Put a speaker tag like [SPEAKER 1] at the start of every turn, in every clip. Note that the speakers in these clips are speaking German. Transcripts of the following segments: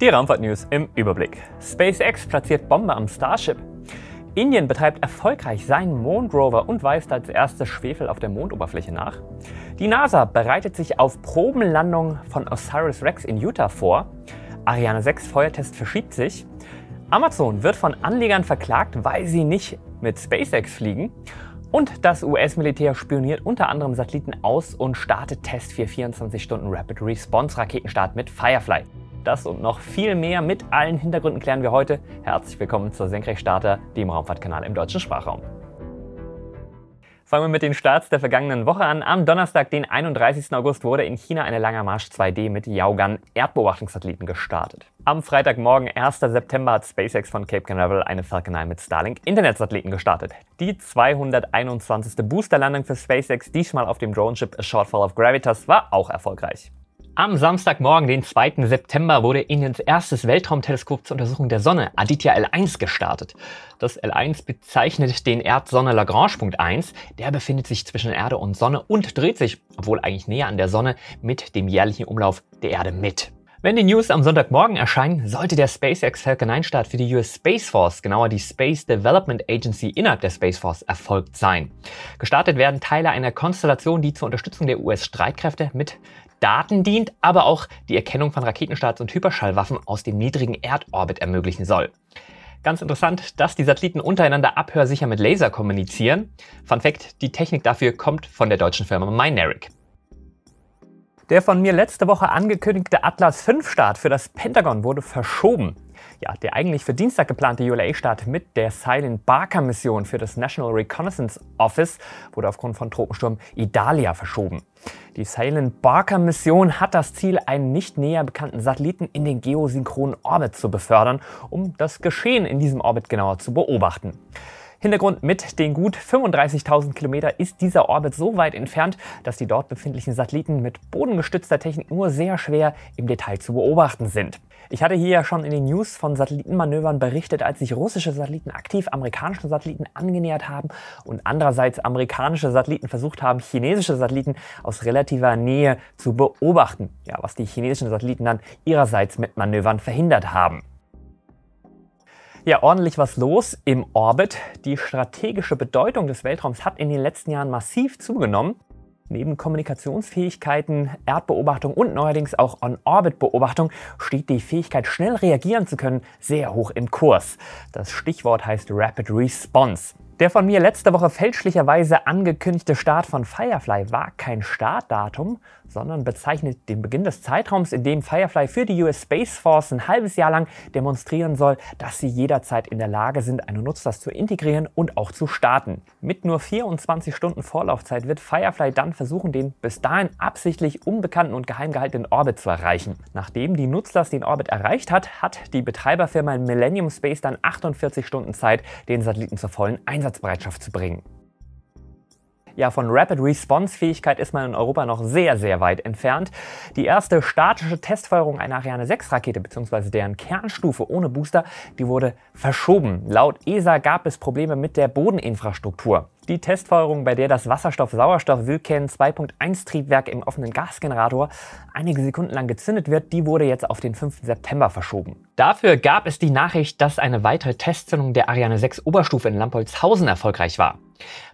[SPEAKER 1] Die Raumfahrt-News im Überblick. SpaceX platziert Bombe am Starship. Indien betreibt erfolgreich seinen Mondrover und weist als erstes Schwefel auf der Mondoberfläche nach. Die NASA bereitet sich auf Probenlandung von Osiris Rex in Utah vor. Ariane 6 Feuertest verschiebt sich. Amazon wird von Anlegern verklagt, weil sie nicht mit SpaceX fliegen. Und das US-Militär spioniert unter anderem Satelliten aus und startet Test für 24 Stunden Rapid Response Raketenstart mit Firefly. Das und noch viel mehr mit allen Hintergründen klären wir heute. Herzlich willkommen zur Senkrechtstarter, dem Raumfahrtkanal im deutschen Sprachraum. Fangen wir mit den Starts der vergangenen Woche an. Am Donnerstag, den 31. August, wurde in China eine Langer Marsch 2D mit Yaogan Erdbeobachtungssatelliten gestartet. Am Freitagmorgen, 1. September, hat SpaceX von Cape Canaveral eine Falcon 9 mit Starlink Internetsatelliten gestartet. Die 221. Boosterlandung für SpaceX, diesmal auf dem Droneship A Shortfall of Gravitas, war auch erfolgreich. Am Samstagmorgen, den 2. September, wurde Indiens erstes Weltraumteleskop zur Untersuchung der Sonne, Aditya L1, gestartet. Das L1 bezeichnet den Erdsonne lagrange punkt 1. Der befindet sich zwischen Erde und Sonne und dreht sich, obwohl eigentlich näher an der Sonne, mit dem jährlichen Umlauf der Erde mit. Wenn die News am Sonntagmorgen erscheinen, sollte der SpaceX Falcon 9 Start für die US Space Force, genauer die Space Development Agency innerhalb der Space Force, erfolgt sein. Gestartet werden Teile einer Konstellation, die zur Unterstützung der US-Streitkräfte mit Daten dient, aber auch die Erkennung von Raketenstarts und Hyperschallwaffen aus dem niedrigen Erdorbit ermöglichen soll. Ganz interessant, dass die Satelliten untereinander abhörsicher mit Laser kommunizieren. Fun Fact, die Technik dafür kommt von der deutschen Firma Mineric. Der von mir letzte Woche angekündigte Atlas V-Start für das Pentagon wurde verschoben. Ja, der eigentlich für Dienstag geplante ULA-Start mit der Silent Barker-Mission für das National Reconnaissance Office wurde aufgrund von Tropensturm Idalia verschoben. Die Silent Barker-Mission hat das Ziel, einen nicht näher bekannten Satelliten in den geosynchronen Orbit zu befördern, um das Geschehen in diesem Orbit genauer zu beobachten. Hintergrund mit den gut 35.000 Kilometer ist dieser Orbit so weit entfernt, dass die dort befindlichen Satelliten mit bodengestützter Technik nur sehr schwer im Detail zu beobachten sind. Ich hatte hier ja schon in den News von Satellitenmanövern berichtet, als sich russische Satelliten aktiv amerikanischen Satelliten angenähert haben und andererseits amerikanische Satelliten versucht haben, chinesische Satelliten aus relativer Nähe zu beobachten. Ja, was die chinesischen Satelliten dann ihrerseits mit Manövern verhindert haben. Ja, ordentlich was los im Orbit. Die strategische Bedeutung des Weltraums hat in den letzten Jahren massiv zugenommen. Neben Kommunikationsfähigkeiten, Erdbeobachtung und neuerdings auch On-Orbit-Beobachtung steht die Fähigkeit, schnell reagieren zu können, sehr hoch im Kurs. Das Stichwort heißt Rapid Response. Der von mir letzte Woche fälschlicherweise angekündigte Start von Firefly war kein Startdatum, sondern bezeichnet den Beginn des Zeitraums, in dem Firefly für die US Space Force ein halbes Jahr lang demonstrieren soll, dass sie jederzeit in der Lage sind, eine Nutzlast zu integrieren und auch zu starten. Mit nur 24 Stunden Vorlaufzeit wird Firefly dann versuchen, den bis dahin absichtlich unbekannten und geheim gehaltenen Orbit zu erreichen. Nachdem die Nutzlast den Orbit erreicht hat, hat die Betreiberfirma Millennium Space dann 48 Stunden Zeit, den Satelliten zur vollen Einsatzbereitschaft zu bringen ja, von Rapid Response-Fähigkeit ist man in Europa noch sehr, sehr weit entfernt. Die erste statische Testfeuerung einer Ariane 6-Rakete bzw. deren Kernstufe ohne Booster, die wurde verschoben. Laut ESA gab es Probleme mit der Bodeninfrastruktur. Die Testfeuerung, bei der das Wasserstoff-Sauerstoff-Wilken 2.1-Triebwerk im offenen Gasgenerator einige Sekunden lang gezündet wird, die wurde jetzt auf den 5. September verschoben. Dafür gab es die Nachricht, dass eine weitere Testzündung der Ariane 6 Oberstufe in Lampolzhausen erfolgreich war.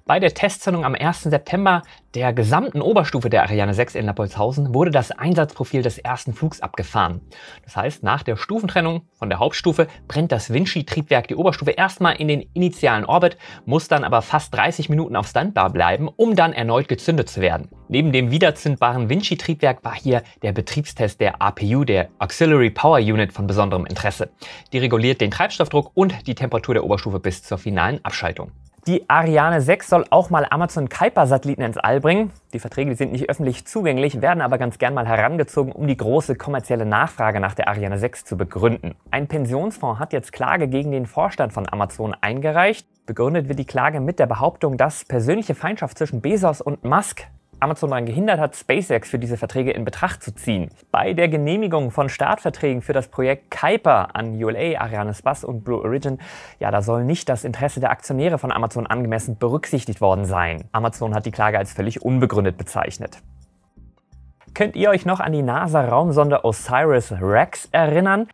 [SPEAKER 1] Bei der Testzündung am 1. September der gesamten Oberstufe der Ariane 6 in Leopoldzhausen wurde das Einsatzprofil des ersten Flugs abgefahren. Das heißt, nach der Stufentrennung von der Hauptstufe brennt das Vinci-Triebwerk die Oberstufe erstmal in den initialen Orbit, muss dann aber fast 30 Minuten auf Standby bleiben, um dann erneut gezündet zu werden. Neben dem wiederzündbaren Vinci-Triebwerk war hier der Betriebstest der APU, der Auxiliary Power Unit, von besonderem Interesse. Die reguliert den Treibstoffdruck und die Temperatur der Oberstufe bis zur finalen Abschaltung. Die Ariane 6 soll auch mal Amazon Kuiper-Satelliten ins All bringen. Die Verträge sind nicht öffentlich zugänglich, werden aber ganz gern mal herangezogen, um die große kommerzielle Nachfrage nach der Ariane 6 zu begründen. Ein Pensionsfonds hat jetzt Klage gegen den Vorstand von Amazon eingereicht. Begründet wird die Klage mit der Behauptung, dass persönliche Feindschaft zwischen Bezos und Musk Amazon daran gehindert hat, SpaceX für diese Verträge in Betracht zu ziehen. Bei der Genehmigung von Startverträgen für das Projekt Kuiper an ULA, Arianes Bass und Blue Origin, ja, da soll nicht das Interesse der Aktionäre von Amazon angemessen berücksichtigt worden sein. Amazon hat die Klage als völlig unbegründet bezeichnet. Könnt ihr euch noch an die NASA-Raumsonde OSIRIS-REx erinnern?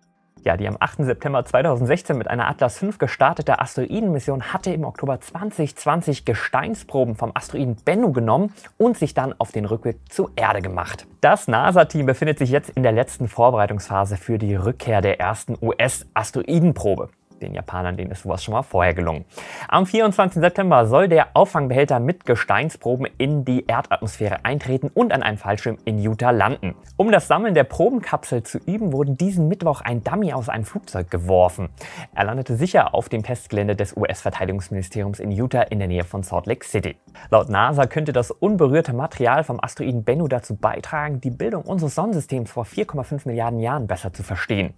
[SPEAKER 1] Ja, die am 8. September 2016 mit einer Atlas V gestartete Asteroidenmission hatte im Oktober 2020 Gesteinsproben vom Asteroiden Bennu genommen und sich dann auf den Rückweg zur Erde gemacht. Das NASA-Team befindet sich jetzt in der letzten Vorbereitungsphase für die Rückkehr der ersten US-Asteroidenprobe. Den Japanern, denen ist sowas schon mal vorher gelungen. Am 24. September soll der Auffangbehälter mit Gesteinsproben in die Erdatmosphäre eintreten und an einem Fallschirm in Utah landen. Um das Sammeln der Probenkapsel zu üben, wurde diesen Mittwoch ein Dummy aus einem Flugzeug geworfen. Er landete sicher auf dem Testgelände des US-Verteidigungsministeriums in Utah in der Nähe von Salt Lake City. Laut NASA könnte das unberührte Material vom Asteroiden Bennu dazu beitragen, die Bildung unseres Sonnensystems vor 4,5 Milliarden Jahren besser zu verstehen.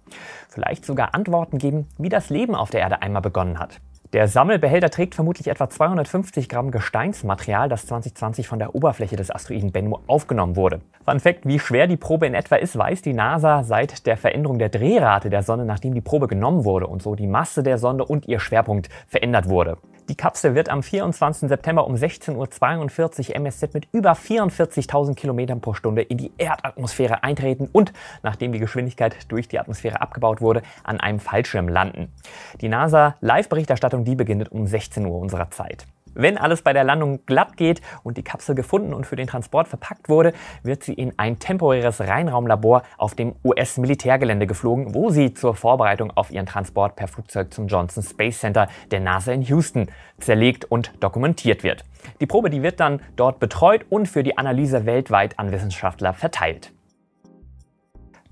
[SPEAKER 1] Vielleicht sogar Antworten geben, wie das Leben Boden auf der Erde einmal begonnen hat. Der Sammelbehälter trägt vermutlich etwa 250 Gramm Gesteinsmaterial, das 2020 von der Oberfläche des Asteroiden Bennu aufgenommen wurde. Fun Fact, wie schwer die Probe in etwa ist, weiß die NASA seit der Veränderung der Drehrate der Sonne, nachdem die Probe genommen wurde und so die Masse der Sonde und ihr Schwerpunkt verändert wurde. Die Kapsel wird am 24. September um 16.42 Uhr MSZ mit über 44.000 Kilometern pro Stunde in die Erdatmosphäre eintreten und, nachdem die Geschwindigkeit durch die Atmosphäre abgebaut wurde, an einem Fallschirm landen. Die NASA-Live-Berichterstattung, die beginnt um 16 Uhr unserer Zeit. Wenn alles bei der Landung glatt geht und die Kapsel gefunden und für den Transport verpackt wurde, wird sie in ein temporäres Reinraumlabor auf dem US-Militärgelände geflogen, wo sie zur Vorbereitung auf ihren Transport per Flugzeug zum Johnson Space Center der NASA in Houston zerlegt und dokumentiert wird. Die Probe, die wird dann dort betreut und für die Analyse weltweit an Wissenschaftler verteilt.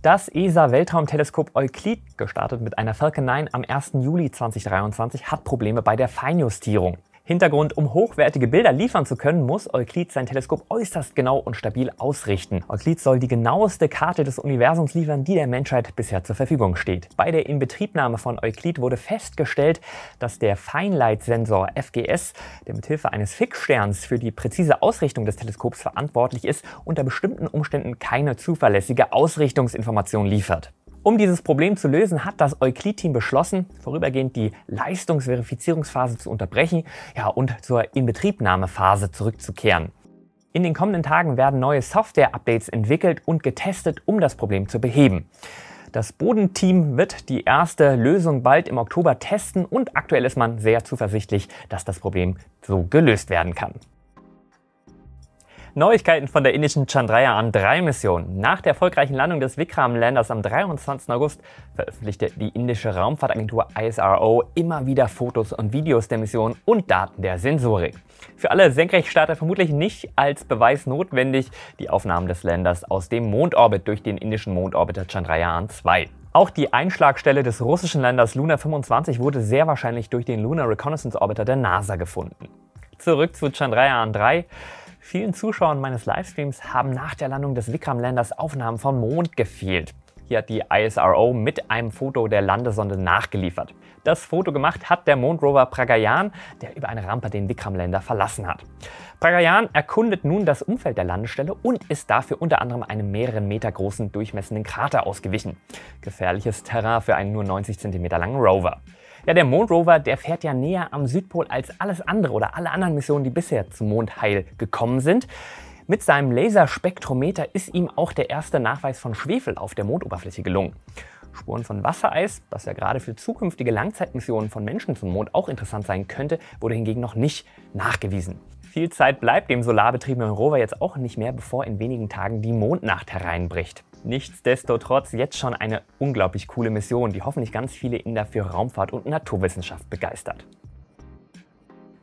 [SPEAKER 1] Das ESA-Weltraumteleskop Euklid, gestartet mit einer Falcon 9 am 1. Juli 2023, hat Probleme bei der Feinjustierung. Hintergrund, um hochwertige Bilder liefern zu können, muss Euklid sein Teleskop äußerst genau und stabil ausrichten. Euklid soll die genaueste Karte des Universums liefern, die der Menschheit bisher zur Verfügung steht. Bei der Inbetriebnahme von Euklid wurde festgestellt, dass der Feinleitsensor FGS, der mithilfe eines Fixsterns für die präzise Ausrichtung des Teleskops verantwortlich ist, unter bestimmten Umständen keine zuverlässige Ausrichtungsinformation liefert. Um dieses Problem zu lösen, hat das Euclid-Team beschlossen, vorübergehend die Leistungsverifizierungsphase zu unterbrechen ja, und zur Inbetriebnahmephase zurückzukehren. In den kommenden Tagen werden neue Software-Updates entwickelt und getestet, um das Problem zu beheben. Das Bodenteam wird die erste Lösung bald im Oktober testen und aktuell ist man sehr zuversichtlich, dass das Problem so gelöst werden kann. Neuigkeiten von der indischen Chandrayaan-3-Mission. Nach der erfolgreichen Landung des Vikram-Landers am 23. August veröffentlichte die indische Raumfahrtagentur ISRO immer wieder Fotos und Videos der Mission und Daten der Sensorik. Für alle Senkrechtstarter vermutlich nicht als Beweis notwendig die Aufnahmen des Landers aus dem Mondorbit durch den indischen Mondorbiter Chandrayaan-2. Auch die Einschlagstelle des russischen Landers Luna 25 wurde sehr wahrscheinlich durch den Lunar Reconnaissance Orbiter der NASA gefunden. Zurück zu Chandrayaan 3. Vielen Zuschauern meines Livestreams haben nach der Landung des Vikram-Landers Aufnahmen vom Mond gefehlt. Hier hat die ISRO mit einem Foto der Landesonde nachgeliefert. Das Foto gemacht hat der Mondrover Pragayan, der über eine Rampe den Vikram-Länder verlassen hat. Pragayan erkundet nun das Umfeld der Landestelle und ist dafür unter anderem einem mehreren Meter großen durchmessenden Krater ausgewichen. Gefährliches Terrain für einen nur 90 cm langen Rover. Ja, der Mondrover, der fährt ja näher am Südpol als alles andere oder alle anderen Missionen, die bisher zum Mondheil gekommen sind. Mit seinem Laserspektrometer ist ihm auch der erste Nachweis von Schwefel auf der Mondoberfläche gelungen. Spuren von Wassereis, das ja gerade für zukünftige Langzeitmissionen von Menschen zum Mond auch interessant sein könnte, wurde hingegen noch nicht nachgewiesen. Viel Zeit bleibt dem solarbetriebenen Rover jetzt auch nicht mehr, bevor in wenigen Tagen die Mondnacht hereinbricht. Nichtsdestotrotz jetzt schon eine unglaublich coole Mission, die hoffentlich ganz viele Inder für Raumfahrt und Naturwissenschaft begeistert.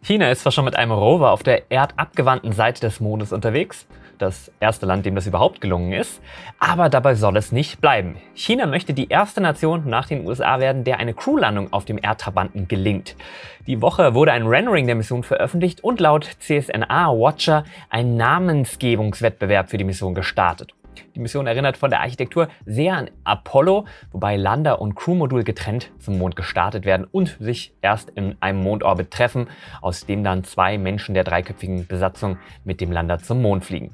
[SPEAKER 1] China ist zwar schon mit einem Rover auf der erdabgewandten Seite des Mondes unterwegs, das erste Land, dem das überhaupt gelungen ist. Aber dabei soll es nicht bleiben. China möchte die erste Nation nach den USA werden, der eine Crewlandung auf dem Erdtrabanten gelingt. Die Woche wurde ein Rendering der Mission veröffentlicht und laut CSNA Watcher ein Namensgebungswettbewerb für die Mission gestartet. Die Mission erinnert von der Architektur sehr an Apollo, wobei Lander und Crewmodul getrennt zum Mond gestartet werden und sich erst in einem Mondorbit treffen, aus dem dann zwei Menschen der dreiköpfigen Besatzung mit dem Lander zum Mond fliegen.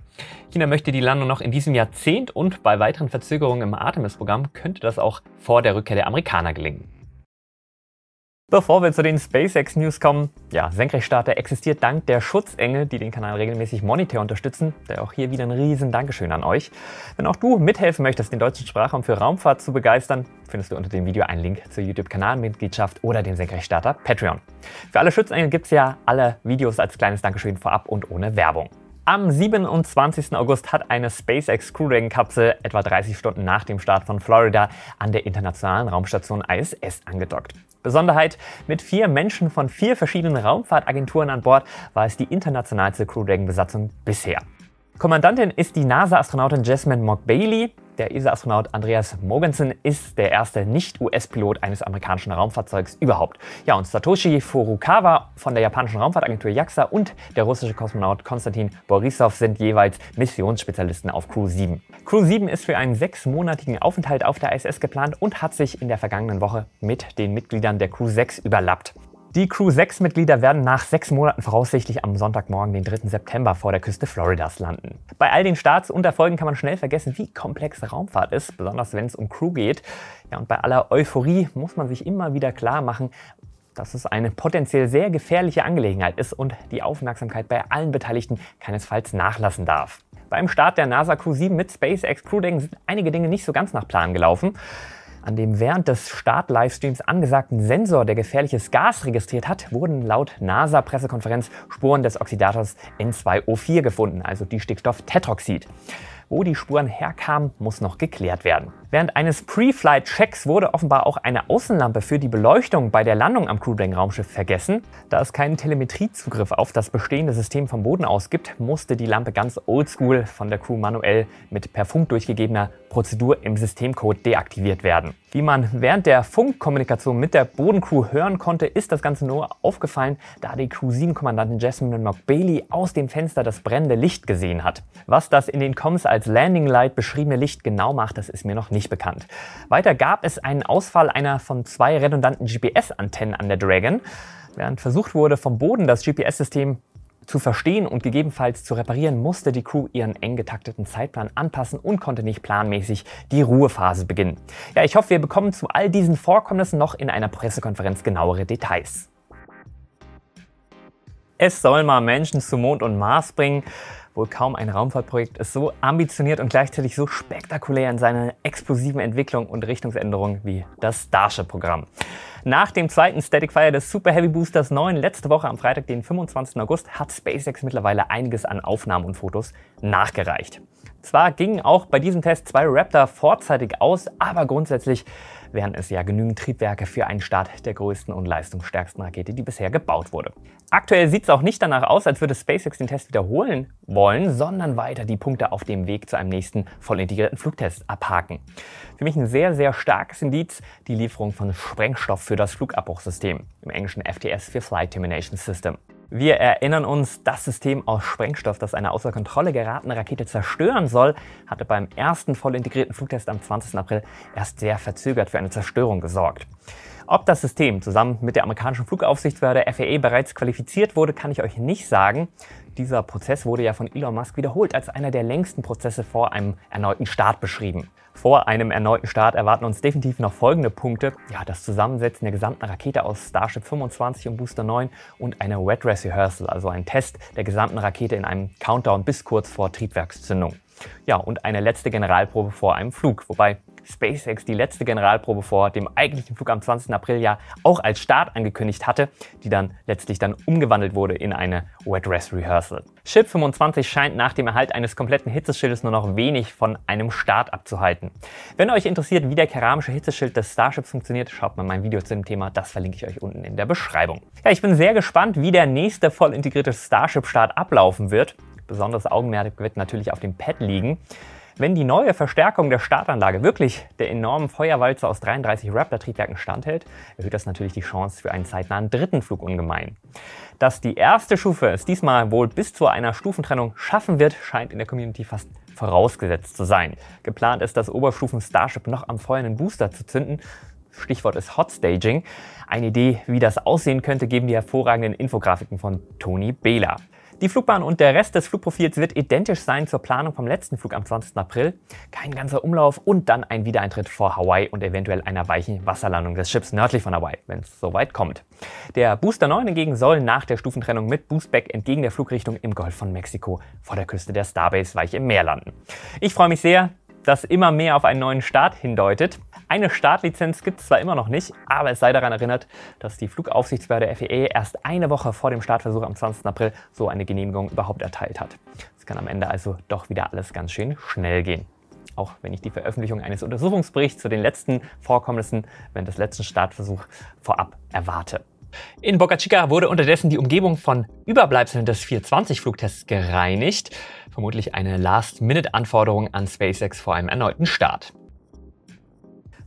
[SPEAKER 1] China möchte die Landung noch in diesem Jahrzehnt und bei weiteren Verzögerungen im Artemis-Programm könnte das auch vor der Rückkehr der Amerikaner gelingen. Bevor wir zu den SpaceX-News kommen, ja, Senkrechtstarter existiert dank der Schutzengel, die den Kanal regelmäßig monetär unterstützen. Daher auch hier wieder ein riesen Dankeschön an euch. Wenn auch du mithelfen möchtest, den deutschen Sprachraum für Raumfahrt zu begeistern, findest du unter dem Video einen Link zur YouTube-Kanalmitgliedschaft oder den Senkrechtstarter Patreon. Für alle Schutzengel gibt es ja alle Videos als kleines Dankeschön vorab und ohne Werbung. Am 27. August hat eine SpaceX Crew Dragon Kapsel etwa 30 Stunden nach dem Start von Florida an der internationalen Raumstation ISS angedockt. Besonderheit, mit vier Menschen von vier verschiedenen Raumfahrtagenturen an Bord war es die internationalste Crew Dragon-Besatzung bisher. Kommandantin ist die NASA-Astronautin Jasmine Mock Bailey. Der ESA-Astronaut Andreas Mogensen ist der erste Nicht-US-Pilot eines amerikanischen Raumfahrzeugs überhaupt. Ja, und Satoshi Furukawa von der japanischen Raumfahrtagentur JAXA und der russische Kosmonaut Konstantin Borisov sind jeweils Missionsspezialisten auf Crew 7. Crew 7 ist für einen sechsmonatigen Aufenthalt auf der ISS geplant und hat sich in der vergangenen Woche mit den Mitgliedern der Crew 6 überlappt. Die Crew 6 Mitglieder werden nach sechs Monaten voraussichtlich am Sonntagmorgen, den 3. September, vor der Küste Floridas landen. Bei all den Starts und Erfolgen kann man schnell vergessen, wie komplex Raumfahrt ist, besonders wenn es um Crew geht. Ja, und bei aller Euphorie muss man sich immer wieder klar machen, dass es eine potenziell sehr gefährliche Angelegenheit ist und die Aufmerksamkeit bei allen Beteiligten keinesfalls nachlassen darf. Beim Start der NASA Crew 7 mit SpaceX Crew Dragon sind einige Dinge nicht so ganz nach Plan gelaufen an dem während des Start-Livestreams angesagten Sensor, der gefährliches Gas registriert hat, wurden laut NASA-Pressekonferenz Spuren des Oxidators N2O4 gefunden, also die Stickstofftetroxid. Wo die Spuren herkamen, muss noch geklärt werden. Während eines Pre-Flight-Checks wurde offenbar auch eine Außenlampe für die Beleuchtung bei der Landung am Crew raumschiff vergessen. Da es keinen Telemetriezugriff auf das bestehende System vom Boden aus gibt, musste die Lampe ganz oldschool von der Crew manuell mit per Funk durchgegebener Prozedur im Systemcode deaktiviert werden. Wie man während der Funkkommunikation mit der Bodencrew hören konnte, ist das Ganze nur aufgefallen, da die Crew 7-Kommandantin Jasmine Mock Bailey aus dem Fenster das brennende Licht gesehen hat. Was das in den Comms als Landing Light beschriebene Licht genau macht, das ist mir noch nicht nicht bekannt. Weiter gab es einen Ausfall einer von zwei redundanten GPS-Antennen an der Dragon, während versucht wurde, vom Boden das GPS-System zu verstehen und gegebenenfalls zu reparieren, musste die Crew ihren eng getakteten Zeitplan anpassen und konnte nicht planmäßig die Ruhephase beginnen. Ja, ich hoffe, wir bekommen zu all diesen Vorkommnissen noch in einer Pressekonferenz genauere Details. Es soll mal Menschen zu Mond und Mars bringen. Wohl kaum ein Raumfahrtprojekt ist so ambitioniert und gleichzeitig so spektakulär in seiner explosiven Entwicklung und Richtungsänderung wie das Starship-Programm. Nach dem zweiten Static Fire des Super Heavy Boosters 9 letzte Woche am Freitag, den 25. August, hat SpaceX mittlerweile einiges an Aufnahmen und Fotos nachgereicht. Zwar gingen auch bei diesem Test zwei Raptor vorzeitig aus, aber grundsätzlich wären es ja genügend Triebwerke für einen Start der größten und leistungsstärksten Rakete, die bisher gebaut wurde. Aktuell sieht es auch nicht danach aus, als würde SpaceX den Test wiederholen wollen, sondern weiter die Punkte auf dem Weg zu einem nächsten voll integrierten Flugtest abhaken. Für mich ein sehr, sehr starkes Indiz die Lieferung von Sprengstoff für das Flugabbruchsystem, im englischen FTS für Flight Termination System. Wir erinnern uns, das System aus Sprengstoff, das eine außer Kontrolle geratene Rakete zerstören soll, hatte beim ersten voll integrierten Flugtest am 20. April erst sehr verzögert für eine Zerstörung gesorgt. Ob das System zusammen mit der amerikanischen Flugaufsichtsbehörde FAA bereits qualifiziert wurde, kann ich euch nicht sagen. Dieser Prozess wurde ja von Elon Musk wiederholt als einer der längsten Prozesse vor einem erneuten Start beschrieben. Vor einem erneuten Start erwarten uns definitiv noch folgende Punkte. Ja, das Zusammensetzen der gesamten Rakete aus Starship 25 und Booster 9 und eine Wet Dress Rehearsal, also ein Test der gesamten Rakete in einem Countdown bis kurz vor Triebwerkszündung. Ja, und eine letzte Generalprobe vor einem Flug, wobei SpaceX die letzte Generalprobe vor dem eigentlichen Flug am 20. April ja auch als Start angekündigt hatte, die dann letztlich dann umgewandelt wurde in eine Wet Dress Rehearsal. Ship 25 scheint nach dem Erhalt eines kompletten Hitzeschildes nur noch wenig von einem Start abzuhalten. Wenn euch interessiert, wie der keramische Hitzeschild des Starships funktioniert, schaut mal mein Video zu dem Thema, das verlinke ich euch unten in der Beschreibung. Ja, ich bin sehr gespannt, wie der nächste voll integrierte Starship-Start ablaufen wird. Besonderes Augenmerk wird natürlich auf dem Pad liegen. Wenn die neue Verstärkung der Startanlage wirklich der enormen Feuerwalze aus 33 Raptor-Triebwerken standhält, erhöht das natürlich die Chance für einen zeitnahen dritten Flug ungemein. Dass die erste Stufe es diesmal wohl bis zu einer Stufentrennung schaffen wird, scheint in der Community fast vorausgesetzt zu sein. Geplant ist, das Oberstufen-Starship noch am feuernden Booster zu zünden, Stichwort ist Hot Staging. Eine Idee, wie das aussehen könnte, geben die hervorragenden Infografiken von Tony Behler. Die Flugbahn und der Rest des Flugprofils wird identisch sein zur Planung vom letzten Flug am 20. April. Kein ganzer Umlauf und dann ein Wiedereintritt vor Hawaii und eventuell einer weichen Wasserlandung des Chips nördlich von Hawaii, wenn es soweit kommt. Der Booster 9 hingegen soll nach der Stufentrennung mit Boostback entgegen der Flugrichtung im Golf von Mexiko vor der Küste der Starbase weich im Meer landen. Ich freue mich sehr, dass immer mehr auf einen neuen Start hindeutet. Eine Startlizenz gibt es zwar immer noch nicht, aber es sei daran erinnert, dass die Flugaufsichtsbehörde FEE e erst eine Woche vor dem Startversuch am 20. April so eine Genehmigung überhaupt erteilt hat. Es kann am Ende also doch wieder alles ganz schön schnell gehen auch wenn ich die Veröffentlichung eines Untersuchungsberichts zu den letzten Vorkommnissen während des letzten Startversuchs vorab erwarte. In Boca Chica wurde unterdessen die Umgebung von Überbleibseln des 420-Flugtests gereinigt, vermutlich eine Last-Minute-Anforderung an SpaceX vor einem erneuten Start.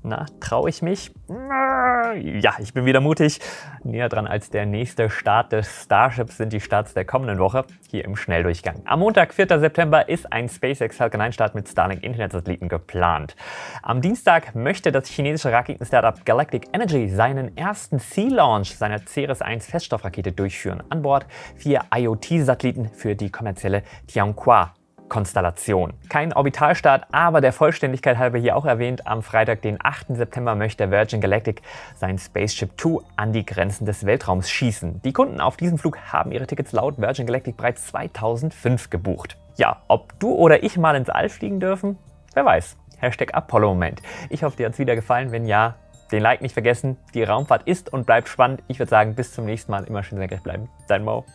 [SPEAKER 1] Na, traue ich mich? Ja, ich bin wieder mutig. Näher dran als der nächste Start des Starships sind die Starts der kommenden Woche hier im Schnelldurchgang. Am Montag, 4. September, ist ein SpaceX Falcon 9 Start mit Starlink Internetsatelliten geplant. Am Dienstag möchte das chinesische Raketen-Startup Galactic Energy seinen ersten Sea-Launch seiner Ceres 1 Feststoffrakete durchführen. An Bord vier IoT-Satelliten für die kommerzielle Tianqua Konstellation. Kein Orbitalstart, aber der Vollständigkeit halber hier auch erwähnt, am Freitag, den 8. September, möchte Virgin Galactic sein Spaceship 2 an die Grenzen des Weltraums schießen. Die Kunden auf diesem Flug haben ihre Tickets laut Virgin Galactic bereits 2005 gebucht. Ja, ob du oder ich mal ins All fliegen dürfen, wer weiß. Hashtag Apollo-Moment. Ich hoffe, dir hat es wieder gefallen. Wenn ja, den Like nicht vergessen. Die Raumfahrt ist und bleibt spannend. Ich würde sagen, bis zum nächsten Mal. Immer schön senkrecht bleiben. Dein Mo.